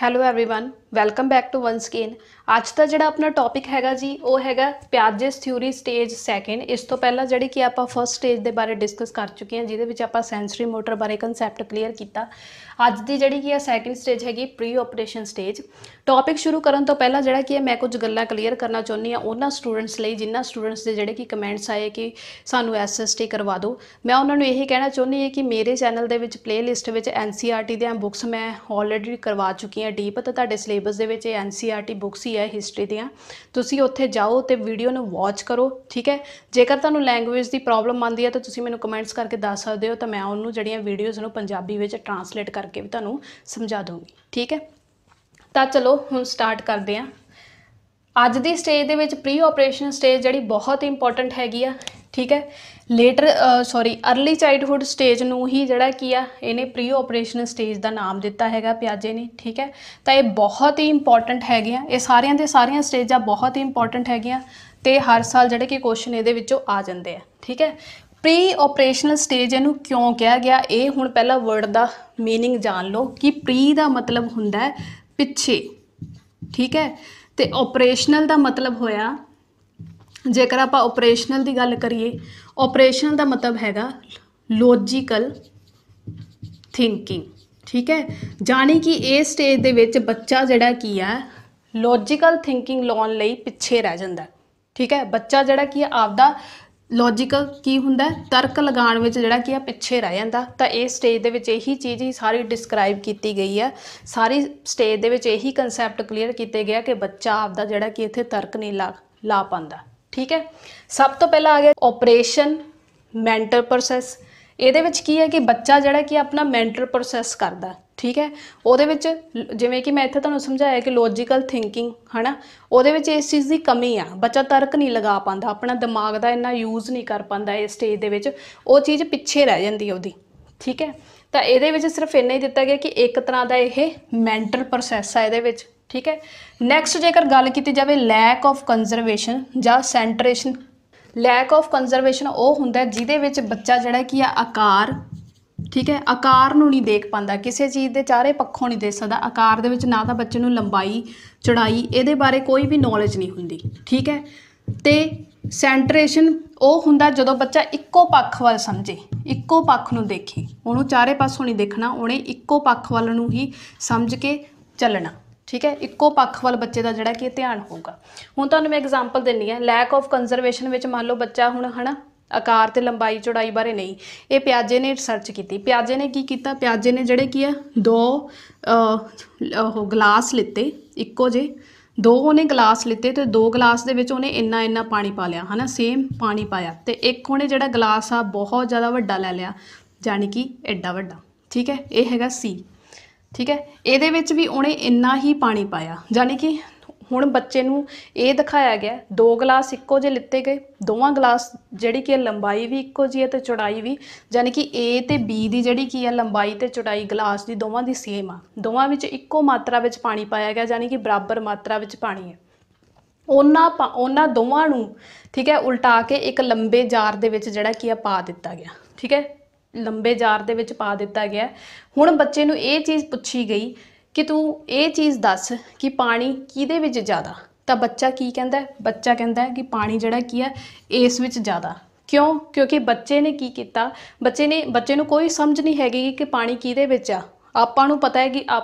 Hello everyone. Welcome back to one again ਅੱਜ ਦਾ ਜਿਹੜਾ ਆਪਣਾ ਟੌਪਿਕ ਹੈਗਾ ਜੀ ਉਹ ਹੈਗਾ ਪਿਆਜੇਸ ਥਿਊਰੀ ਸਟੇਜ ਸੈਕਿੰਡ ਇਸ ਤੋਂ ਪਹਿਲਾਂ ਜਿਹੜੀ ਕਿ ਆਪਾਂ ਫਰਸਟ ਸਟੇਜ ਦੇ ਬਾਰੇ ਡਿਸਕਸ ਕਰ ਚੁੱਕੇ ਹਾਂ ਜਿਹਦੇ ਵਿੱਚ ਆਪਾਂ ਸੈਂਸਰੀ ਮੋਟਰ ਬਾਰੇ ਕਨਸੈਪਟ ਕਲੀਅਰ ਕੀਤਾ ਅੱਜ ਦੀ ਜਿਹੜੀ ਕਿ ਆ ਸੈਕਿੰਡ ਸਟੇਜ ਹੈਗੀ ਪ੍ਰੀ ਆਪਰੇਸ਼ਨ ਸਟੇਜ ਟੌਪਿਕ ਸ਼ੁਰੂ ਕਰਨ ਤੋਂ ਪਹਿਲਾਂ ਜਿਹੜਾ ਕਿ ਮੈਂ ਕੁਝ ਗੱਲਾਂ ਕਲੀਅਰ ਕਰਨਾ ਚਾਹੁੰਦੀ ਆ ਉਹਨਾਂ ਸਟੂਡੈਂਟਸ ਲਈ ਜਿਨ੍ਹਾਂ ਸਟੂਡੈਂਟਸ ਦੇ ਜਿਹੜੇ ਕਿ ਕਮੈਂਟਸ ਆਏ ਕਿ ਸਾਨੂੰ ਐਸਐਸਟੀ ਕਰਵਾ ਦਿਓ ਮੈਂ ਉਹਨਾਂ ਨੂੰ ਇਹੀ ਕਹਿਣਾ ਚਾਹੁੰਦੀ ਆ ਕਿ ਮੇਰੇ ਚੈਨਲ ਦੇ ਵਿੱਚ ਪਲੇਲਿਸਟ ਵਿੱਚ ਐਨਸੀਆਰਟੀ e ਦੀਆਂ ਬੁੱਕਸ ਮੈਂ ਆਲਰੇਡੀ ਕਰਵਾ ਚੁੱਕੀ ਆ ਡੀਪ ਤਾਂ ਤੁਹਾਡੇ ਸਿਲੇਬਸ ਦੇ ਵਿੱਚ ਇਹ ਐਨਸੀਆਰਟੀ ਬੁੱਕਸ e ਹੀ ਹੈ ਹਿਸਟਰੀ ਦੀਆਂ ਤੁਸੀਂ ਉੱਥੇ ਜਾਓ ਤੇ ਵੀਡੀਓ ਨੂੰ ਵਾਚ ਕਰੋ ਠੀਕ ਹੈ ਜੇਕਰ ਤੁਹਾਨੂੰ ਲੈਂਗੁਏਜ ਦੀ ਪ੍ਰੋਬਲਮ ਆਉਂਦੀ ਹੈ ਤਾਂ ਤੁਸੀਂ ਮੈਨੂੰ ਕਮੈਂਟਸ ਕਰਕੇ ਦੱਸ ਸਕਦੇ ਹੋ ਤਾਂ ਮੈਂ ਉਹਨੂੰ ਜਿਹੜੀਆਂ ਵੀਡੀਓਜ਼ ਨੂੰ ਪੰਜਾਬੀ ਵਿੱਚ ਟਰਾਂਸਲੇਟ ਕਰਕੇ ਵੀ ਤੁਹਾਨੂੰ ਸਮਝਾ ਦੂੰਗੀ ਠੀਕ ਹੈ ਤਾਂ ਚਲੋ ਹੁਣ ਸਟਾਰਟ ਕਰਦੇ ਹਾਂ ਅੱਜ ਦੀ ਸਟੇਜ ਦੇ ਵਿੱਚ ਪ੍ਰੀ ਆਪਰੇਸ਼ਨ ਸਟੇਜ ਜਿਹੜੀ ਬਹੁਤ ਇੰਪੋਰਟੈਂਟ ਹੈਗੀ ਆ ਠੀਕ ਹੈ later sorry early childhood stage ਨੂੰ ਹੀ ਜਿਹੜਾ ਕੀ ਆ ਇਹਨੇ ਪ੍ਰੀ ਆਪਰੇਸ਼ਨ ਸਟੇਜ ਦਾ ਨਾਮ ਦਿੱਤਾ ਹੈਗਾ ਪਿਆਜੇ ਨੇ ਠੀਕ ਹੈ ਤਾਂ ਇਹ ਬਹੁਤ ਹੀ ਇੰਪੋਰਟੈਂਟ ਹੈਗੇ ਆ ਇਹ ਸਾਰਿਆਂ ਦੇ ਸਾਰੀਆਂ ਸਟੇਜਾਂ ਬਹੁਤ ਹੀ ਇੰਪੋਰਟੈਂਟ ਹੈਗੀਆਂ ਤੇ ਹਰ ਸਾਲ ਜਿਹੜੇ ਕਿ ਕੁਐਸਚਨ ਇਹਦੇ ਵਿੱਚੋਂ ਆ ਜਾਂਦੇ ਆ ਠੀਕ ਹੈ ਪ੍ਰੀ ਆਪਰੇਸ਼ਨਲ ਸਟੇਜ ਇਹਨੂੰ ਕਿਉਂ ਕਿਹਾ ਗਿਆ ਇਹ ਹੁਣ ਪਹਿਲਾ ਵਰਡ ਦਾ मीनिंग ਜਾਣ ਲਓ ਕਿ ਪ੍ਰੀ ਦਾ ਮਤਲਬ ਹੁੰਦਾ ਹੈ ਪਿੱਛੇ ਠੀਕ ਹੈ ਤੇ ਆਪਰੇਸ਼ਨਲ ਦਾ ਮਤਲਬ ਹੋਇਆ ਜੇਕਰ ਆਪਾਂ ਆਪਰੇਸ਼ਨਲ ਦੀ ਗੱਲ ਕਰੀਏ ਆਪਰੇਸ਼ਨ ਦਾ ਮਤਲਬ ਹੈਗਾ ਲੌਜੀਕਲ ਥਿੰਕਿੰਗ ਠੀਕ ਹੈ ਜਾਣੀ ਕਿ ਇਹ ਸਟੇਜ ਦੇ ਵਿੱਚ ਬੱਚਾ ਜਿਹੜਾ ਕੀ ਆ ਲੌਜੀਕਲ ਥਿੰਕਿੰਗ ਲਾਉਣ ਲਈ ਪਿੱਛੇ ਰਹਿ ਜਾਂਦਾ ਠੀਕ ਹੈ ਬੱਚਾ ਜਿਹੜਾ ਕੀ ਆ ਆਪਦਾ ਲੌਜੀਕਲ ਕੀ ਹੁੰਦਾ ਤਰਕ ਲਗਾਉਣ ਵਿੱਚ ਜਿਹੜਾ ਕੀ ਆ ਪਿੱਛੇ ਰਹਿ ਜਾਂਦਾ ਤਾਂ ਇਹ ਸਟੇਜ ਦੇ ਵਿੱਚ ਇਹੀ ਚੀਜ਼ ਹੀ ਸਾਰੀ ਡਿਸਕ੍ਰਾਈਬ ਕੀਤੀ ਗਈ ਆ ਸਾਰੀ ਸਟੇਜ ਦੇ ਵਿੱਚ ਇਹੀ ਕਨਸੈਪਟ ਕਲੀਅਰ ਕੀਤੇ ਗਿਆ ਕਿ ਬੱਚਾ ਆਪਦਾ ਜਿਹੜਾ ਕੀ ਇੱਥੇ ਤਰਕ ਨਹੀਂ ਲਾ ਲਾ ਪਾਉਂਦਾ ਠੀਕ ਹੈ ਸਭ ਤੋਂ ਪਹਿਲਾਂ ਆ ਗਿਆ ਆਪਰੇਸ਼ਨ ਮੈਂਟਲ ਪ੍ਰੋਸੈਸ ਇਹਦੇ ਵਿੱਚ ਕੀ ਹੈ ਕਿ ਬੱਚਾ ਜਿਹੜਾ ਕਿ ਆਪਣਾ ਮੈਂਟਲ ਪ੍ਰੋਸੈਸ ਕਰਦਾ ਠੀਕ ਹੈ ਉਹਦੇ ਵਿੱਚ ਜਿਵੇਂ ਕਿ ਮੈਂ ਇੱਥੇ ਤੁਹਾਨੂੰ ਸਮਝਾਇਆ ਕਿ ਲੌਜੀਕਲ ਥਿੰਕਿੰਗ ਹਨਾ ਉਹਦੇ ਵਿੱਚ ਇਸ ਚੀਜ਼ ਦੀ ਕਮੀ ਆ ਬੱਚਾ ਤਰਕ ਨਹੀਂ ਲਗਾ ਪਾਉਂਦਾ ਆਪਣਾ ਦਿਮਾਗ ਦਾ ਇੰਨਾ ਯੂਜ਼ ਨਹੀਂ ਕਰ ਪਾਉਂਦਾ ਇਸ ਸਟੇਜ ਦੇ ਵਿੱਚ ਉਹ ਚੀਜ਼ ਪਿੱਛੇ ਰਹਿ ਜਾਂਦੀ ਹੈ ਉਹਦੀ ਠੀਕ ਹੈ ਤਾਂ ਇਹਦੇ ਵਿੱਚ ਸਿਰਫ ਇੰਨਾ ਹੀ ਦਿੱਤਾ ਗਿਆ ਕਿ ਇੱਕ ਤਰ੍ਹਾਂ ਦਾ ਇਹ ਮੈਂਟਲ ਪ੍ਰੋਸੈਸ ਆ ਇਹਦੇ ਵਿੱਚ ਠੀਕ ਹੈ ਨੈਕਸਟ ਜੇਕਰ ਗੱਲ ਕੀਤੀ ਜਾਵੇ ਲੈਕ ਆਫ ਕੰਜ਼ਰਵੇਸ਼ਨ ਜਾਂ ਸੈਂਟਰੇਸ਼ਨ ਲੈਕ ਆਫ ਕੰਜ਼ਰਵੇਸ਼ਨ ਉਹ ਹੁੰਦਾ ਜਿਹਦੇ ਵਿੱਚ ਬੱਚਾ ਜਿਹੜਾ ਕੀ ਆ ਆਕਾਰ ਠੀਕ ਹੈ ਆਕਾਰ ਨੂੰ ਨਹੀਂ ਦੇਖ ਪਾਉਂਦਾ ਕਿਸੇ ਚੀਜ਼ ਦੇ ਚਾਰੇ ਪੱਖੋਂ ਨਹੀਂ ਦੇਖ ਸਕਦਾ ਆਕਾਰ ਦੇ ਵਿੱਚ ਨਾ ਤਾਂ ਬੱਚੇ ਨੂੰ ਲੰਬਾਈ ਚੜਾਈ ਇਹਦੇ ਬਾਰੇ ਕੋਈ ਵੀ ਨੌਲੇਜ ਨਹੀਂ ਹੁੰਦੀ ਠੀਕ ਹੈ ਤੇ ਸੈਂਟਰੇਸ਼ਨ ਉਹ ਹੁੰਦਾ ਜਦੋਂ ਬੱਚਾ ਇੱਕੋ ਪੱਖ ਵੱਲ ਸਮਝੇ ਇੱਕੋ ਪੱਖ ਨੂੰ ਦੇਖੇ ਉਹਨੂੰ ਚਾਰੇ ਪਾਸੋਂ ਨਹੀਂ ਦੇਖਣਾ ਉਹਨੇ ਇੱਕੋ ਪੱਖ ਵੱਲ ਨੂੰ ਹੀ ਸਮਝ ਕੇ ਚੱਲਣਾ ਠੀਕ ਹੈ ਇੱਕੋ ਪੱਖ ਵੱਲ ਬੱਚੇ ਦਾ ਜਿਹੜਾ ਕਿ ਧਿਆਨ ਹੋਊਗਾ ਹੁਣ ਤੁਹਾਨੂੰ ਮੈਂ ਐਗਜ਼ਾਮਪਲ ਦਿੰਨੀ ਆ ਲੈਕ ਆਫ ਕੰਜ਼ਰਵੇਸ਼ਨ ਵਿੱਚ ਮੰਨ ਲਓ ਬੱਚਾ ਹੁਣ ਹਨਾ ਆਕਾਰ ਤੇ ਲੰਬਾਈ ਚੌੜਾਈ ਬਾਰੇ ਨਹੀਂ ਇਹ ਪਿਆਜੇ ਨੇ ਰਿਸਰਚ ਕੀਤੀ ਪਿਆਜੇ ਨੇ ਕੀ ਕੀਤਾ ਪਿਆਜੇ ਨੇ ਜਿਹੜੇ ਕੀ ਆ ਦੋ ਉਹ ਗਲਾਸ ਲਿੱਤੇ ਇੱਕੋ ਜੇ ਦੋ ਉਹਨੇ ਗਲਾਸ ਲਿੱਤੇ ਤੇ ਦੋ ਗਲਾਸ ਦੇ ਵਿੱਚ ਉਹਨੇ ਇੰਨਾ ਇੰਨਾ ਪਾਣੀ ਪਾ ਲਿਆ ਹਨਾ ਸੇਮ ਪਾਣੀ ਪਾਇਆ ਤੇ ਇੱਕ ਉਹਨੇ ਜਿਹੜਾ ਗਲਾਸ ਆ ਬਹੁਤ ਜ਼ਿਆਦਾ ਵੱਡਾ ਲੈ ਲਿਆ ਜਾਨੀ ਕਿ ਐਡਾ ਵੱਡਾ ਠੀਕ ਹੈ ਇਹ ਹੈਗਾ ਸੀ ਠੀਕ ਹੈ ਇਹਦੇ ਵਿੱਚ ਵੀ ਉਹਨੇ ਇੰਨਾ ਹੀ ਪਾਣੀ ਪਾਇਆ ਯਾਨੀ ਕਿ ਹੁਣ ਬੱਚੇ ਨੂੰ ਇਹ ਦਿਖਾਇਆ ਗਿਆ ਦੋ ਗਲਾਸ ਇੱਕੋ ਜਿਹੇ ਲਿੱਤੇ ਗਏ ਦੋਵਾਂ ਗਲਾਸ ਜਿਹੜੀ ਕਿ ਲੰਬਾਈ ਵੀ ਇੱਕੋ ਜਿਹੀ ਹੈ ਤੇ ਚੌੜਾਈ ਵੀ ਯਾਨੀ ਕਿ A ਤੇ B ਦੀ ਜਿਹੜੀ ਕੀ ਹੈ ਲੰਬਾਈ ਤੇ ਚੌੜਾਈ ਗਲਾਸ ਦੀ ਦੋਵਾਂ ਦੀ ਸੇਮ ਆ ਦੋਵਾਂ ਵਿੱਚ ਇੱਕੋ ਮਾਤਰਾ ਵਿੱਚ ਪਾਣੀ ਪਾਇਆ ਗਿਆ ਯਾਨੀ ਕਿ ਬਰਾਬਰ ਮਾਤਰਾ ਵਿੱਚ ਪਾਣੀ ਹੈ ਉਹਨਾਂ ਉਹਨਾਂ ਦੋਵਾਂ ਨੂੰ ਠੀਕ ਹੈ ਉਲਟਾ ਕੇ ਇੱਕ ਲੰਬੇ ਜਾਰ ਦੇ ਵਿੱਚ ਜਿਹੜਾ ਕੀ ਆ ਪਾ ਦਿੱਤਾ ਗਿਆ ਠੀਕ ਹੈ ਲੰਬੇ ਜਾਰ ਦੇ ਵਿੱਚ ਪਾ ਦਿੱਤਾ ਗਿਆ ਹੁਣ ਬੱਚੇ ਨੂੰ ਇਹ ਚੀਜ਼ ਪੁੱਛੀ ਗਈ ਕਿ ਤੂੰ ਇਹ ਚੀਜ਼ ਦੱਸ ਕਿ ਪਾਣੀ ਕਿਹਦੇ ਵਿੱਚ ਜ਼ਿਆਦਾ ਤਾਂ ਬੱਚਾ ਕੀ ਕਹਿੰਦਾ ਬੱਚਾ ਕਹਿੰਦਾ ਕਿ ਪਾਣੀ ਜਿਹੜਾ ਕੀ ਹੈ ਇਸ ਵਿੱਚ ਜ਼ਿਆਦਾ ਕਿਉਂ ਕਿਉਂਕਿ ਬੱਚੇ ਨੇ ਕੀ ਕੀਤਾ ਬੱਚੇ ਨੇ ਬੱਚੇ ਨੂੰ ਕੋਈ ਸਮਝ ਨਹੀਂ ਹੈਗੀ ਕਿ ਪਾਣੀ ਕਿਹਦੇ ਵਿੱਚ ਆ ਆਪਾਂ ਨੂੰ ਪਤਾ ਹੈ ਕਿ ਆ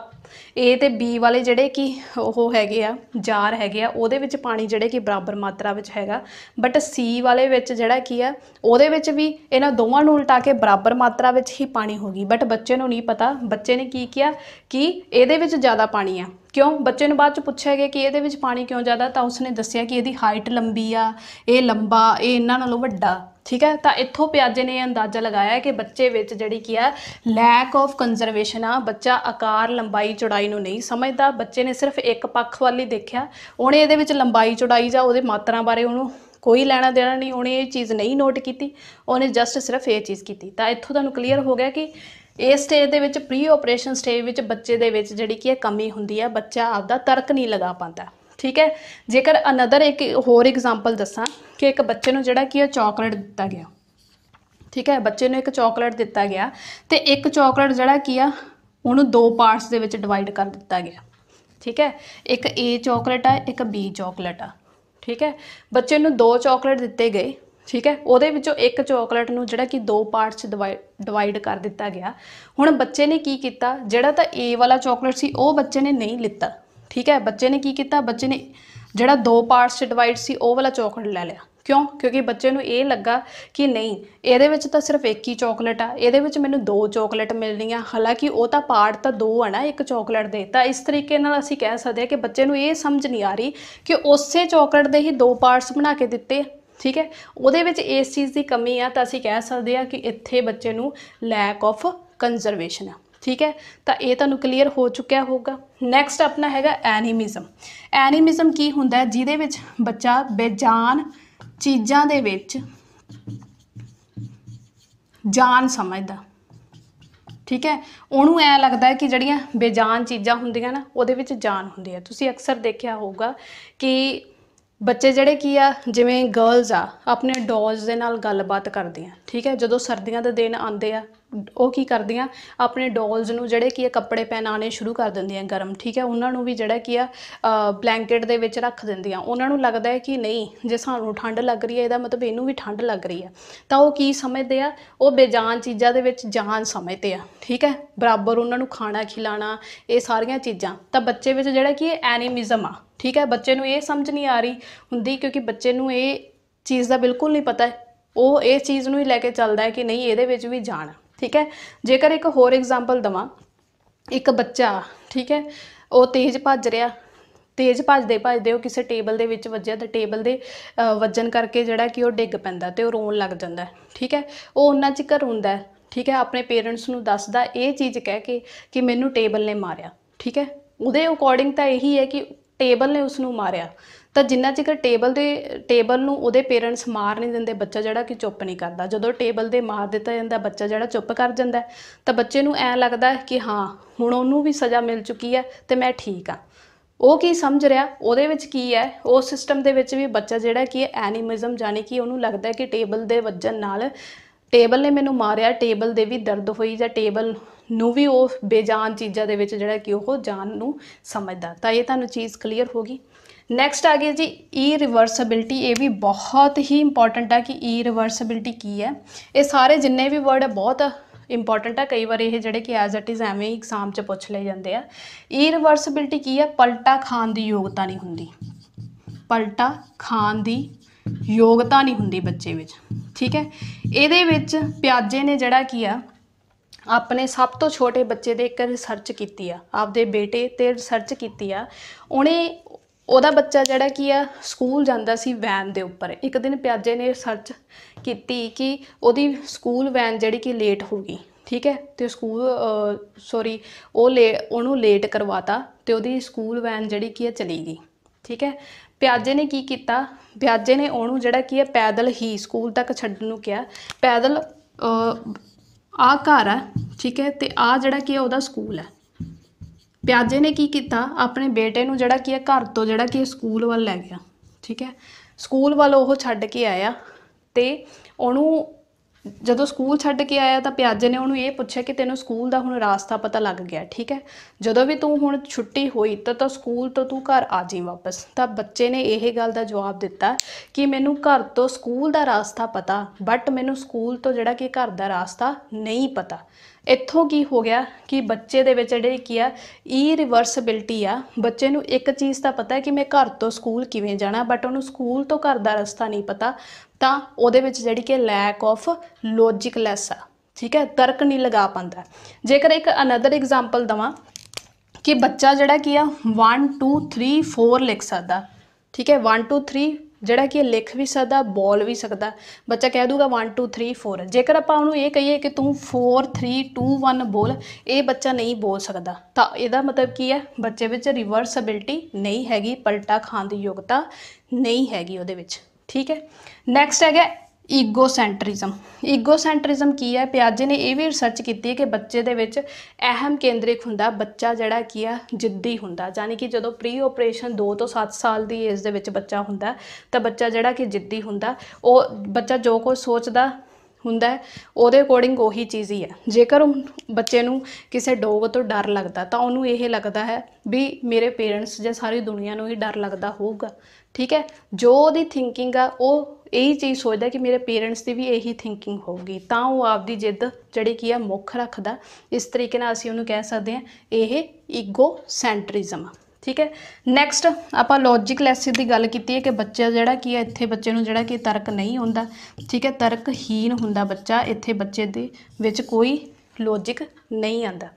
A ਤੇ B ਵਾਲੇ ਜਿਹੜੇ ਕਿ ਉਹ ਹੈਗੇ ਆ ਜਾਰ ਹੈਗੇ ਆ ਉਹਦੇ ਵਿੱਚ ਪਾਣੀ ਜਿਹੜੇ ਕਿ ਬਰਾਬਰ ਮਾਤਰਾ ਵਿੱਚ ਹੈਗਾ ਬਟ C ਵਾਲੇ ਵਿੱਚ ਜਿਹੜਾ ਕੀ ਆ ਉਹਦੇ ਵਿੱਚ ਵੀ ਇਹਨਾਂ ਦੋਵਾਂ ਨੂੰ ਉਲਟਾ ਕੇ ਬਰਾਬਰ ਮਾਤਰਾ ਵਿੱਚ ਹੀ ਪਾਣੀ ਹੋਗੀ ਬਟ ਬੱਚੇ ਨੂੰ ਨਹੀਂ ਪਤਾ ਬੱਚੇ ਨੇ ਕੀ ਕੀਤਾ ਕਿ ਇਹਦੇ ਵਿੱਚ ਜ਼ਿਆਦਾ ਪਾਣੀ ਆ ਕਿਉਂ ਬੱਚੇ ਨੂੰ ਬਾਅਦ ਚ ਪੁੱਛਿਆ ਗਿਆ ਕਿ ਇਹਦੇ ਵਿੱਚ ਪਾਣੀ ਕਿਉਂ ਜ਼ਿਆਦਾ ਤਾਂ ਉਸਨੇ ਦੱਸਿਆ ਕਿ ਇਹਦੀ ਹਾਈਟ ਲੰਬੀ ਆ ਇਹ ਲੰਬਾ ਇਹ ਇਹਨਾਂ ਨਾਲੋਂ ਵੱਡਾ ਠੀਕ ਹੈ ਤਾਂ ਇੱਥੋਂ ਪਿਆਜੇ ਨੇ ਅੰਦਾਜ਼ਾ ਲਗਾਇਆ ਕਿ ਬੱਚੇ ਵਿੱਚ ਜਿਹੜੀ ਕੀ ਹੈ ਲੈਕ ਆਫ ਕੰਜ਼ਰਵੇਸ਼ਨ ਆ ਬੱਚਾ ਆਕਾਰ ਲੰਬਾਈ ਚੌੜਾਈ ਨੂੰ ਨਹੀਂ ਸਮਝਦਾ ਬੱਚੇ ਨੇ ਸਿਰਫ ਇੱਕ ਪੱਖ ਵੱਲ ਹੀ ਦੇਖਿਆ ਉਹਨੇ ਇਹਦੇ ਵਿੱਚ ਲੰਬਾਈ ਚੌੜਾਈ ਜਾਂ ਉਹਦੇ ਮਾਤਰਾ ਬਾਰੇ ਉਹਨੂੰ ਕੋਈ ਲੈਣਾ ਦੇਣਾ ਨਹੀਂ ਉਹਨੇ ਇਹ ਚੀਜ਼ ਨਹੀਂ ਨੋਟ ਕੀਤੀ ਉਹਨੇ ਜਸਟ ਸਿਰਫ ਇਹ ਚੀਜ਼ ਕੀਤੀ ਤਾਂ ਇੱਥੋਂ ਤੁਹਾਨੂੰ ਕਲੀਅਰ ਹੋ ਗਿਆ ਕਿ ਇਸ ਸਟੇਜ ਦੇ ਵਿੱਚ ਪ੍ਰੀ ਆਪਰੇਸ਼ਨ ਸਟੇਜ ਵਿੱਚ ਬੱਚੇ ਦੇ ਵਿੱਚ ਜਿਹੜੀ ਕੀ ਹੈ ਕਮੀ ਹੁੰਦੀ ਹੈ ਬੱਚਾ ਆਪਦਾ ਤਰਕ ਨਹੀਂ ਲਗਾ ਪਾਉਂਦਾ ਠੀਕ ਹੈ ਜੇਕਰ ਅਨਦਰ ਇੱਕ ਹੋਰ ਐਗਜ਼ਾਮਪਲ ਦੱਸਾਂ ਕਿ ਇੱਕ ਬੱਚੇ ਨੂੰ ਜਿਹੜਾ ਕੀ ਹੈ ਚਾਕਲੇਟ ਦਿੱਤਾ ਗਿਆ ਠੀਕ ਹੈ ਬੱਚੇ ਨੂੰ ਇੱਕ ਚਾਕਲੇਟ ਦਿੱਤਾ ਗਿਆ ਤੇ ਇੱਕ ਚਾਕਲੇਟ ਜਿਹੜਾ ਕੀ ਆ ਉਹਨੂੰ ਦੋ ਪਾਰਟਸ ਦੇ ਵਿੱਚ ਡਿਵਾਈਡ ਕਰ ਦਿੱਤਾ ਗਿਆ ਠੀਕ ਹੈ ਇੱਕ A ਚਾਕਲੇਟ ਆ ਇੱਕ B ਚਾਕਲੇਟ ਆ ਠੀਕ ਹੈ ਬੱਚੇ ਨੂੰ ਦੋ ਚਾਕਲੇਟ ਦਿੱਤੇ ਗਏ ਠੀਕ ਹੈ ਉਹਦੇ ਵਿੱਚੋਂ ਇੱਕ ਚਾਕਲੇਟ ਨੂੰ ਜਿਹੜਾ ਕਿ ਦੋ ਪਾਰਟਸ 'ਚ ਡਿਵਾਈਡ ਕਰ ਦਿੱਤਾ ਗਿਆ ਹੁਣ ਬੱਚੇ ਨੇ ਕੀ ਕੀਤਾ ਜਿਹੜਾ ਤਾਂ A ਵਾਲਾ ਚਾਕਲੇਟ ਸੀ ਉਹ ਬੱਚੇ ਨੇ ਨਹੀਂ ਲਿੱਤਾ ਠੀਕ ਹੈ ਬੱਚੇ ਨੇ ਕੀ ਕੀਤਾ ਬੱਚੇ ਨੇ ਜਿਹੜਾ ਦੋ ਪਾਰਟਸ 'ਚ ਡਿਵਾਈਡ ਸੀ ਉਹ ਵਾਲਾ ਚੌਕਲੇਟ ਲੈ ਲਿਆ ਕਿਉਂ ਕਿਉਂਕਿ ਬੱਚੇ ਨੂੰ ਇਹ ਲੱਗਾ ਕਿ ਨਹੀਂ ਇਹਦੇ ਵਿੱਚ ਤਾਂ ਸਿਰਫ ਇੱਕ ਹੀ ਚਾਕਲੇਟ ਆ ਇਹਦੇ ਵਿੱਚ ਮੈਨੂੰ ਦੋ ਚਾਕਲੇਟ ਮਿਲਣੀਆਂ ਹਾਲਾਂਕਿ ਉਹ ਤਾਂ ਪਾਰਟ ਤਾਂ ਦੋ ਆ ਨਾ ਇੱਕ ਚਾਕਲੇਟ ਦੇ ਤਾਂ ਇਸ ਤਰੀਕੇ ਨਾਲ ਅਸੀਂ ਕਹਿ ਸਕਦੇ ਹਾਂ ਕਿ ਬੱਚੇ ਨੂੰ ਇਹ ਸਮਝ ਨਹੀਂ ਆ ਰਹੀ ਕਿ ਉਸੇ ਚਾਕਲੇਟ ਦੇ ਹੀ ਦੋ ਪਾਰਟਸ ਬਣਾ ਕੇ ਦਿੱਤੇ ਠੀਕ ਹੈ ਉਹਦੇ ਵਿੱਚ ਇਸ ਚੀਜ਼ ਦੀ ਕਮੀ ਆ ਤਾਂ ਅਸੀਂ ਕਹਿ ਸਕਦੇ ਹਾਂ ਕਿ ਇੱਥੇ ਬੱਚੇ ਨੂੰ ਲੈਕ ਆਫ ਕੰਜ਼ਰਵੇਸ਼ਨ ਆ ਠੀਕ ਹੈ ਤਾਂ ਇਹ ਤੁਹਾਨੂੰ ਕਲੀਅਰ ਹੋ ਚੁੱਕਿਆ ਹੋਊਗਾ ਨੈਕਸਟ ਆਪਣਾ ਹੈਗਾ ਐਨੀਮਿਜ਼ਮ ਐਨੀਮਿਜ਼ਮ ਕੀ ਹੁੰਦਾ ਹੈ ਜਿਹਦੇ ਵਿੱਚ ਬੱਚਾ ਬੇਜਾਨ ਚੀਜ਼ਾਂ ਦੇ ਵਿੱਚ ਜਾਨ ਸਮਝਦਾ ਠੀਕ ਹੈ ਉਹਨੂੰ ਐ ਲੱਗਦਾ ਹੈ ਕਿ ਜਿਹੜੀਆਂ ਬੇਜਾਨ ਚੀਜ਼ਾਂ ਹੁੰਦੀਆਂ ਨਾ ਉਹਦੇ ਵਿੱਚ ਜਾਨ ਹੁੰਦੀ ਹੈ ਤੁਸੀਂ ਅਕਸਰ ਦੇਖਿਆ ਹੋਊਗਾ ਕਿ ਬੱਚੇ ਜਿਹੜੇ ਕੀ ਆ ਜਿਵੇਂ ਗਰਲਸ ਆ ਆਪਣੇ ਡੌਲਸ ਦੇ ਨਾਲ ਗੱਲਬਾਤ ਕਰਦੀਆਂ ਠੀਕ ਹੈ ਜਦੋਂ ਸਰਦੀਆਂ ਦੇ ਦਿਨ ਆਉਂਦੇ ਆ ਉਹ ਕੀ ਕਰਦੀਆਂ ਆਪਣੇ ਡੌਲਸ ਨੂੰ ਜਿਹੜੇ ਕੀ ਆ ਕੱਪੜੇ ਪਹਿਨਾਣੇ ਸ਼ੁਰੂ ਕਰ ਦਿੰਦੀਆਂ ਗਰਮ ਠੀਕ ਹੈ ਉਹਨਾਂ ਨੂੰ ਵੀ ਜਿਹੜਾ ਕੀ ਆ ਬਲੈਂਕਟ ਦੇ ਵਿੱਚ ਰੱਖ ਦਿੰਦੀਆਂ ਉਹਨਾਂ ਨੂੰ ਲੱਗਦਾ ਹੈ ਕਿ ਨਹੀਂ ਜੇ ਸਾਨੂੰ ਠੰਡ ਲੱਗ ਰਹੀ ਹੈ ਇਹਦਾ ਮਤਲਬ ਇਹਨੂੰ ਵੀ ਠੰਡ ਲੱਗ ਰਹੀ ਹੈ ਤਾਂ ਉਹ ਕੀ ਸਮਝਦੇ ਆ ਉਹ ਬੇਜਾਨ ਚੀਜ਼ਾਂ ਦੇ ਵਿੱਚ ਜਾਨ ਸਮਝਦੇ ਆ ਠੀਕ ਹੈ ਬਰਾਬਰ ਉਹਨਾਂ ਨੂੰ ਖਾਣਾ ਖਿਲਾਣਾ ਇਹ ਸਾਰੀਆਂ ਚੀਜ਼ਾਂ ਤਾਂ ਬੱਚੇ ਵਿੱਚ ਜਿਹੜਾ ਕੀ ਐਨੀਮਿਜ਼ਮ ਆ ਠੀਕ ਹੈ ਬੱਚੇ ਨੂੰ ਇਹ ਸਮਝ ਨਹੀਂ ਆ ਰਹੀ ਹੁੰਦੀ ਕਿਉਂਕਿ ਬੱਚੇ ਨੂੰ ਇਹ ਚੀਜ਼ ਦਾ ਬਿਲਕੁਲ ਨਹੀਂ ਪਤਾ ਉਹ ਇਹ ਚੀਜ਼ ਨੂੰ ਹੀ ਲੈ ਕੇ ਚੱਲਦਾ ਹੈ ਕਿ ਨਹੀਂ ਇਹਦੇ ਵਿੱਚ ਵੀ ਜਾਣ ਠੀਕ ਹੈ ਜੇਕਰ ਇੱਕ ਹੋਰ ਐਗਜ਼ਾਮਪਲ ਦਵਾਂ ਇੱਕ ਬੱਚਾ ਠੀਕ ਹੈ ਉਹ ਤੇਜ਼ ਭੱਜ ਰਿਹਾ ਤੇਜ਼ ਭੱਜਦੇ ਭੱਜਦੇ ਉਹ ਕਿਸੇ ਟੇਬਲ ਦੇ ਵਿੱਚ ਵੱਜਿਆ ਤੇ ਟੇਬਲ ਦੇ ਵੱਜਣ ਕਰਕੇ ਜਿਹੜਾ ਕਿ ਉਹ ਡਿੱਗ ਪੈਂਦਾ ਤੇ ਉਹ ਰੋਣ ਲੱਗ ਜਾਂਦਾ ਠੀਕ ਹੈ ਉਹ ਉਹਨਾਂ ਘਰ ਹੁੰਦਾ ਠੀਕ ਹੈ ਆਪਣੇ ਪੇਰੈਂਟਸ ਨੂੰ ਦੱਸਦਾ ਇਹ ਚੀਜ਼ ਕਹਿ ਕੇ ਕਿ ਮੈਨੂੰ ਟੇਬਲ ਨੇ ਮਾਰਿਆ ਠੀਕ ਹੈ ਉਹਦੇ ਅਕੋਰਡਿੰਗ ਤਾਂ ਇਹੀ ਹੈ ਕਿ ਟੇਬਲ ਨੇ ਉਸ ਨੂੰ ਮਾਰਿਆ ਤਾਂ ਜਿੰਨਾ ਚਿਰ ਟੇਬਲ ਦੇ ਟੇਬਲ ਨੂੰ ਉਹਦੇ ਪੇਰੈਂਟਸ ਮਾਰ ਨਹੀਂ ਦਿੰਦੇ ਬੱਚਾ ਜਿਹੜਾ ਕਿ ਚੁੱਪ ਨਹੀਂ ਕਰਦਾ ਜਦੋਂ ਟੇਬਲ ਦੇ ਮਾਰ ਦਿੱਤਾ ਜਾਂਦਾ ਬੱਚਾ ਜਿਹੜਾ ਚੁੱਪ ਕਰ ਜਾਂਦਾ ਤਾਂ ਬੱਚੇ ਨੂੰ ਐ ਲੱਗਦਾ ਕਿ ਹਾਂ ਹੁਣ ਉਹਨੂੰ ਵੀ ਸਜ਼ਾ ਮਿਲ ਚੁੱਕੀ ਹੈ ਤੇ ਮੈਂ ਠੀਕ ਆ ਉਹ ਕੀ ਸਮਝ ਰਿਹਾ ਉਹਦੇ ਵਿੱਚ ਕੀ ਹੈ ਉਹ ਸਿਸਟਮ ਦੇ ਵਿੱਚ ਵੀ ਬੱਚਾ ਜਿਹੜਾ ਕੀ ਐਨੀਮਿਜ਼ਮ ਜਾਨੀ ਕਿ ਉਹਨੂੰ ਲੱਗਦਾ ਕਿ ਟੇਬਲ ਦੇ ਵੱਜਣ ਨਾਲ ਟੇਬਲ ਨੇ ਮੈਨੂੰ ਮਾਰਿਆ ਟੇਬਲ ਦੇ ਵੀ ਦਰਦ ਹੋਈ ਜਾਂ ਟੇਬਲ ਨੂੰ ਵੀ ਉਹ ਬੇਜਾਨ ਚੀਜ਼ਾਂ ਦੇ ਵਿੱਚ ਜਿਹੜਾ ਕਿ ਉਹ ਜਾਨ ਨੂੰ ਸਮਝਦਾ ਤਾਂ ਇਹ ਤੁਹਾਨੂੰ ਚੀਜ਼ ਕਲੀਅਰ ਹੋ ਗਈ ਨੈਕਸਟ ਆ ਗਿਆ ਜੀ ਈ ਰਿਵਰਸਿਬਿਲਟੀ ਇਹ ਵੀ ਬਹੁਤ ਹੀ ਇੰਪੋਰਟੈਂਟ ਆ ਕਿ ਈ ਰਿਵਰਸਿਬਿਲਟੀ ਕੀ ਹੈ ਇਹ ਸਾਰੇ ਜਿੰਨੇ ਵੀ ਵਰਡ ਬਹੁਤ ਇੰਪੋਰਟੈਂਟ ਆ ਕਈ ਵਾਰ ਇਹ ਜਿਹੜੇ ਕਿ ਐਜ਼ ਇਟ ਇਜ਼ ਐਵੇਂ ਐਗਜ਼ਾਮ 'ਚ ਪੁੱਛ ਲਏ ਜਾਂਦੇ ਆ ਈ ਰਿਵਰਸਿਬਿਲਟੀ ਕੀ ਹੈ ਪਲਟਾ ਖਾਣ ਦੀ ਯੋਗਤਾ ਨਹੀਂ ਹੁੰਦੀ ਪਲਟਾ ਖਾਣ ਦੀ ਯੋਗਤਾ ਨਹੀਂ ਹੁੰਦੀ ਬੱਚੇ ਵਿੱਚ ਠੀਕ ਹੈ ਇਹਦੇ ਵਿੱਚ ਪਿਆਜੇ ਨੇ ਜਿਹੜਾ ਕੀ ਆ ਆਪਣੇ ਸਭ ਤੋਂ ਛੋਟੇ ਬੱਚੇ ਦੇ ਇੱਕ ਰਿਸਰਚ ਕੀਤੀ ਆ ਆਪਦੇ ਬੇਟੇ ਤੇ ਰਿਸਰਚ ਕੀਤੀ ਆ ਉਹਨੇ ਉਹਦਾ ਬੱਚਾ ਜਿਹੜਾ ਕੀ ਆ ਸਕੂਲ ਜਾਂਦਾ ਸੀ ਵੈਨ ਦੇ ਉੱਪਰ ਇੱਕ ਦਿਨ ਪਿਆਜੇ ਨੇ ਰਿਸਰਚ ਕੀਤੀ ਕਿ ਉਹਦੀ ਸਕੂਲ ਵੈਨ ਜਿਹੜੀ ਕਿ ਲੇਟ ਹੋ ਗਈ ਠੀਕ ਹੈ ਤੇ ਸਕੂਲ ਸੌਰੀ ਉਹ ਲੇ ਉਹਨੂੰ ਲੇਟ ਕਰਵਾਤਾ ਤੇ ਉਹਦੀ ਸਕੂਲ ਵੈਨ ਜਿਹੜੀ ਕੀ ਆ ਚਲੀ ਗਈ ਠੀਕ ਹੈ ਪਿਆਜੇ ਨੇ ਕੀ ਕੀਤਾ ਪਿਆਜੇ ਨੇ ਉਹਨੂੰ ਜਿਹੜਾ ਕੀ ਹੈ ਪੈਦਲ ਹੀ ਸਕੂਲ ਤੱਕ ਛੱਡਣ ਨੂੰ ਕਿਹਾ ਪੈਦਲ ਆ ਘਰ ਹੈ ਠੀਕ ਹੈ ਤੇ ਆ ਜਿਹੜਾ ਕੀ ਹੈ ਉਹਦਾ ਸਕੂਲ ਹੈ ਪਿਆਜੇ ਨੇ ਕੀ ਕੀਤਾ ਆਪਣੇ ਬੇਟੇ ਨੂੰ ਜਿਹੜਾ ਕੀ ਹੈ ਘਰ ਤੋਂ ਜਿਹੜਾ ਕੀ ਹੈ ਸਕੂਲ ਵੱਲ ਲੈ ਗਿਆ ਠੀਕ ਹੈ ਸਕੂਲ ਵੱਲ ਉਹ ਛੱਡ ਕੇ ਆਇਆ ਤੇ ਉਹਨੂੰ ਜਦੋਂ ਸਕੂਲ ਛੱਡ ਕੇ ਆਇਆ ਤਾਂ ਪਿਆਜੇ ਨੇ ਉਹਨੂੰ ਇਹ ਪੁੱਛਿਆ ਕਿ ਤੈਨੂੰ ਸਕੂਲ ਦਾ ਹੁਣ ਰਾਸਤਾ ਪਤਾ ਲੱਗ ਗਿਆ ਠੀਕ ਹੈ ਜਦੋਂ ਵੀ ਤੂੰ ਹੁਣ ਛੁੱਟੀ ਹੋਈ ਤਾਂ ਤਾਂ ਸਕੂਲ ਤੋਂ ਤੂੰ ਘਰ ਆ ਜੀ ਵਾਪਸ ਤਾਂ ਬੱਚੇ ਨੇ ਇਹ ਗੱਲ ਦਾ ਜਵਾਬ ਦਿੱਤਾ ਕਿ ਮੈਨੂੰ ਘਰ ਤੋਂ ਸਕੂਲ ਦਾ ਰਾਸਤਾ ਪਤਾ ਬਟ ਮੈਨੂੰ ਸਕੂਲ ਤੋਂ ਜਿਹੜਾ ਕਿ ਘਰ ਦਾ ਰਾਸਤਾ ਨਹੀਂ ਪਤਾ ਇੱਥੋਂ ਕੀ ਹੋ ਗਿਆ ਕਿ ਬੱਚੇ ਦੇ ਵਿੱਚ ਜਿਹੜੇ ਕੀ ਆ ਈ ਰਿਵਰਸਬਿਲਟੀ ਆ ਬੱਚੇ ਨੂੰ ਇੱਕ ਚੀਜ਼ ਦਾ ਪਤਾ ਹੈ ਕਿ ਮੈਂ ਘਰ ਤੋਂ ਸਕੂਲ ਕਿਵੇਂ ਜਾਣਾ ਬਟ ਉਹਨੂੰ ਸਕੂਲ ਤੋਂ ਘਰ ਦਾ ਰਸਤਾ ਨਹੀਂ ਪਤਾ ਤਾਂ ਉਹਦੇ ਵਿੱਚ ਜਿਹੜੀ ਕਿ ਲੈਕ ਆਫ ਲੌਜੀਕ ਲੈਸ ਆ ਠੀਕ ਹੈ ਤਰਕ ਨਹੀਂ ਲਗਾ ਪਾਉਂਦਾ ਜੇਕਰ ਇੱਕ ਅਨਦਰ ਐਗਜ਼ਾਮਪਲ ਦਵਾਂ ਕਿ ਬੱਚਾ ਜਿਹੜਾ ਕੀ ਆ 1 2 3 4 ਲਿਖ ਸਕਦਾ ਠੀਕ ਹੈ 1 2 3 ਜਿਹੜਾ ਕਿ ਲਿਖ ਵੀ ਸਕਦਾ ਬੋਲ ਵੀ ਸਕਦਾ ਬੱਚਾ ਕਹਿ ਦੂਗਾ 1 2 3 4 ਜੇਕਰ ਆਪਾਂ ਉਹਨੂੰ ਇਹ ਕਹੀਏ ਕਿ ਤੂੰ 4 3 2 1 ਬੋਲ ਇਹ ਬੱਚਾ ਨਹੀਂ ਬੋਲ ਸਕਦਾ ਤਾਂ ਇਹਦਾ ਮਤਲਬ ਕੀ ਹੈ ਬੱਚੇ ਵਿੱਚ ਰਿਵਰਸਬਿਲਟੀ ਨਹੀਂ ਹੈਗੀ ਪਲਟਾ ਖਾਣ ਦੀ ਯੋਗਤਾ ਨਹੀਂ ਹੈਗੀ ਉਹਦੇ ਵਿੱਚ ਠੀਕ ਹੈ ਨੈਕਸਟ ਹੈਗਾ ਈਗੋਸੈਂਟ੍ਰਿਜ਼ਮ ਈਗੋਸੈਂਟ੍ਰਿਜ਼ਮ ਕੀ ਹੈ ਪਿਆਜੇ ਨੇ ਇਹ ਵੀ ਰਿਸਰਚ ਕੀਤੀ ਹੈ ਕਿ ਬੱਚੇ ਦੇ ਵਿੱਚ ਅਹਿਮ ਕੇਂਦਰਿਕ ਹੁੰਦਾ ਬੱਚਾ ਜਿਹੜਾ ਕੀ ਆ ਜਿੱਦੀ ਹੁੰਦਾ ਯਾਨੀ ਕਿ ਜਦੋਂ ਪ੍ਰੀ ਆਪਰੇਸ਼ਨ 2 ਤੋਂ 7 ਸਾਲ ਦੀ ਏਜ ਦੇ ਵਿੱਚ ਬੱਚਾ ਹੁੰਦਾ ਤਾਂ ਬੱਚਾ ਜਿਹੜਾ ਕਿ ਜਿੱਦੀ ਹੁੰਦਾ ਉਹ ਬੱਚਾ ਜੋ ਕੁਝ ਸੋਚਦਾ ਹੁੰਦਾ ਹੈ ਉਹਦੇ ਅਕੋਰਡਿੰਗ ਉਹੀ ਚੀਜ਼ ਹੀ ਹੈ ਜੇਕਰ ਬੱਚੇ ਨੂੰ ਕਿਸੇ ਡੋਗ ਤੋਂ ਡਰ ਲੱਗਦਾ ਤਾਂ ਉਹਨੂੰ ਇਹ ਲੱਗਦਾ ਹੈ ਵੀ ਮੇਰੇ ਪੇਰੈਂਟਸ ਜਾਂ ਸਾਰੀ ਦੁਨੀਆ ਨੂੰ ਹੀ ਡਰ ਲੱਗਦਾ ਹੋਊਗਾ ਠੀਕ ਹੈ ਜੋ ਉਹਦੀ ਥਿੰਕਿੰਗ ਆ ਉਹ ਇਹੀ ਚੀਜ਼ ਸੋਚਦਾ ਕਿ ਮੇਰੇ ਪੇਰੈਂਟਸ ਦੀ ਵੀ ਇਹੀ ਥਿੰਕਿੰਗ ਹੋਊਗੀ ਤਾਂ ਉਹ ਆਪਦੀ ਜਿੱਦ ਜਿਹੜੀ ਕੀ ਆ ਮੁੱਖ ਰੱਖਦਾ ਇਸ ਤਰੀਕੇ ਨਾਲ ਅਸੀਂ ਉਹਨੂੰ ਕਹਿ ਸਕਦੇ ਹਾਂ ਇਹ ਈਗੋ ਸੈਂਟਰਿਜ਼ਮ ਠੀਕ ਹੈ ਨੈਕਸਟ ਆਪਾਂ ਲੌਜੀਕ ਲੈਸਨ ਦੀ ਗੱਲ ਕੀਤੀ ਹੈ ਕਿ ਬੱਚਾ ਜਿਹੜਾ ਕੀ ਹੈ ਇੱਥੇ ਬੱਚੇ ਨੂੰ ਜਿਹੜਾ ਕਿ ਤਰਕ ਨਹੀਂ ਹੁੰਦਾ ਠੀਕ ਹੈ ਤਰਕਹੀਨ ਹੁੰਦਾ ਬੱਚਾ ਇੱਥੇ ਬੱਚੇ ਦੇ ਵਿੱਚ ਕੋਈ ਲੌਜੀਕ ਨਹੀਂ ਆਂਦਾ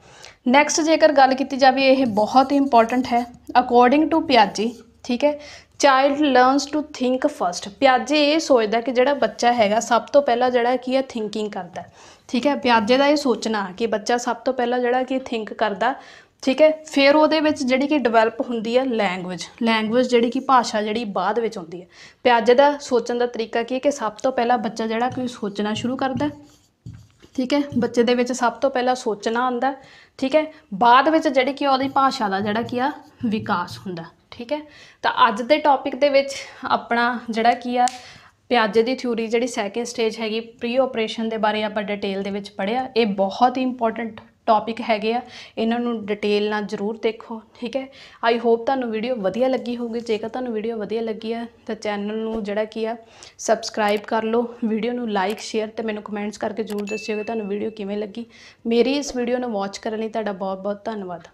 ਨੈਕਸਟ ਜੇਕਰ ਗੱਲ ਕੀਤੀ ਜਾਵੇ ਇਹ ਬਹੁਤ ਇੰਪੋਰਟੈਂਟ ਹੈ ਅਕੋਰਡਿੰਗ ਟੂ ਪਿਆਜੀ ਠੀਕ ਹੈ child learns to think first ਪਿਆਜੇ ਇਹ ਸੋਚਦਾ ਕਿ ਜਿਹੜਾ ਬੱਚਾ ਹੈਗਾ ਸਭ ਤੋਂ ਪਹਿਲਾਂ ਜਿਹੜਾ ਕੀ ਹੈ ਥਿੰਕਿੰਗ ਕਰਦਾ ਠੀਕ ਹੈ ਪਿਆਜੇ ਦਾ ਇਹ ਸੋਚਣਾ ਕਿ ਬੱਚਾ ਸਭ ਤੋਂ ਪਹਿਲਾਂ ਜਿਹੜਾ ਕੀ ਥਿੰਕ ਕਰਦਾ ਠੀਕ ਹੈ ਫਿਰ ਉਹਦੇ ਵਿੱਚ ਜਿਹੜੀ ਕਿ ਡਿਵੈਲਪ ਹੁੰਦੀ ਹੈ ਲੈਂਗੁਏਜ ਲੈਂਗੁਏਜ ਜਿਹੜੀ ਕਿ ਭਾਸ਼ਾ ਜਿਹੜੀ ਬਾਅਦ ਵਿੱਚ ਆਉਂਦੀ ਹੈ ਪਿਆਜ ਦਾ ਸੋਚਣ ਦਾ ਤਰੀਕਾ ਕੀ ਹੈ ਕਿ ਸਭ ਤੋਂ ਪਹਿਲਾਂ ਬੱਚਾ ਜਿਹੜਾ ਕੋਈ ਸੋਚਣਾ ਸ਼ੁਰੂ ਕਰਦਾ ਠੀਕ ਹੈ ਬੱਚੇ ਦੇ ਵਿੱਚ ਸਭ ਤੋਂ ਪਹਿਲਾਂ ਸੋਚਣਾ ਆਉਂਦਾ ਠੀਕ ਹੈ ਬਾਅਦ ਵਿੱਚ ਜਿਹੜੀ ਕਿ ਉਹਦੀ ਭਾਸ਼ਾ ਦਾ ਜਿਹੜਾ ਕੀ ਆ ਵਿਕਾਸ ਹੁੰਦਾ ਠੀਕ ਹੈ ਤਾਂ ਅੱਜ ਦੇ ਟੌਪਿਕ ਦੇ ਵਿੱਚ ਆਪਣਾ ਜਿਹੜਾ ਕੀ ਆ ਪਿਆਜੇ ਦੀ ਥਿਊਰੀ ਜਿਹੜੀ ਸੈਕਿੰਡ ਸਟੇਜ ਹੈਗੀ ਪ੍ਰੀ ਆਪਰੇਸ਼ਨ ਦੇ ਬਾਰੇ ਆਪਾਂ ਡਿਟੇਲ ਦੇ ਵਿੱਚ ਪੜਿਆ ਇਹ ਬਹੁਤ ਹੀ ਇੰਪੋਰਟੈਂਟ ਟੌਪਿਕ ਹੈਗੇ ਆ ਇਹਨਾਂ ਨੂੰ ਡਿਟੇਲ ਨਾਲ ਜ਼ਰੂਰ ਦੇਖੋ ਠੀਕ ਹੈ ਆਈ ਹੋਪ ਤੁਹਾਨੂੰ ਵੀਡੀਓ ਵਧੀਆ ਲੱਗੀ ਹੋਊਗੀ ਜੇਕਰ ਤੁਹਾਨੂੰ ਵੀਡੀਓ ਵਧੀਆ ਲੱਗੀ ਆ ਤਾਂ ਚੈਨਲ ਨੂੰ ਜਿਹੜਾ ਕੀ ਆ ਸਬਸਕ੍ਰਾਈਬ ਕਰ ਲਓ ਵੀਡੀਓ ਨੂੰ ਲਾਈਕ ਸ਼ੇਅਰ ਤੇ ਮੈਨੂੰ ਕਮੈਂਟਸ ਕਰਕੇ ਜ਼ਰੂਰ ਦੱਸਿਓ ਕਿ ਤੁਹਾਨੂੰ ਵੀਡੀਓ ਕਿਵੇਂ ਲੱਗੀ ਮੇਰੀ ਇਸ ਵੀਡੀਓ ਨੂੰ ਵਾਚ ਕਰਨ ਲਈ ਤੁਹਾਡਾ ਬਹੁਤ ਬਹੁਤ ਧੰਨਵਾਦ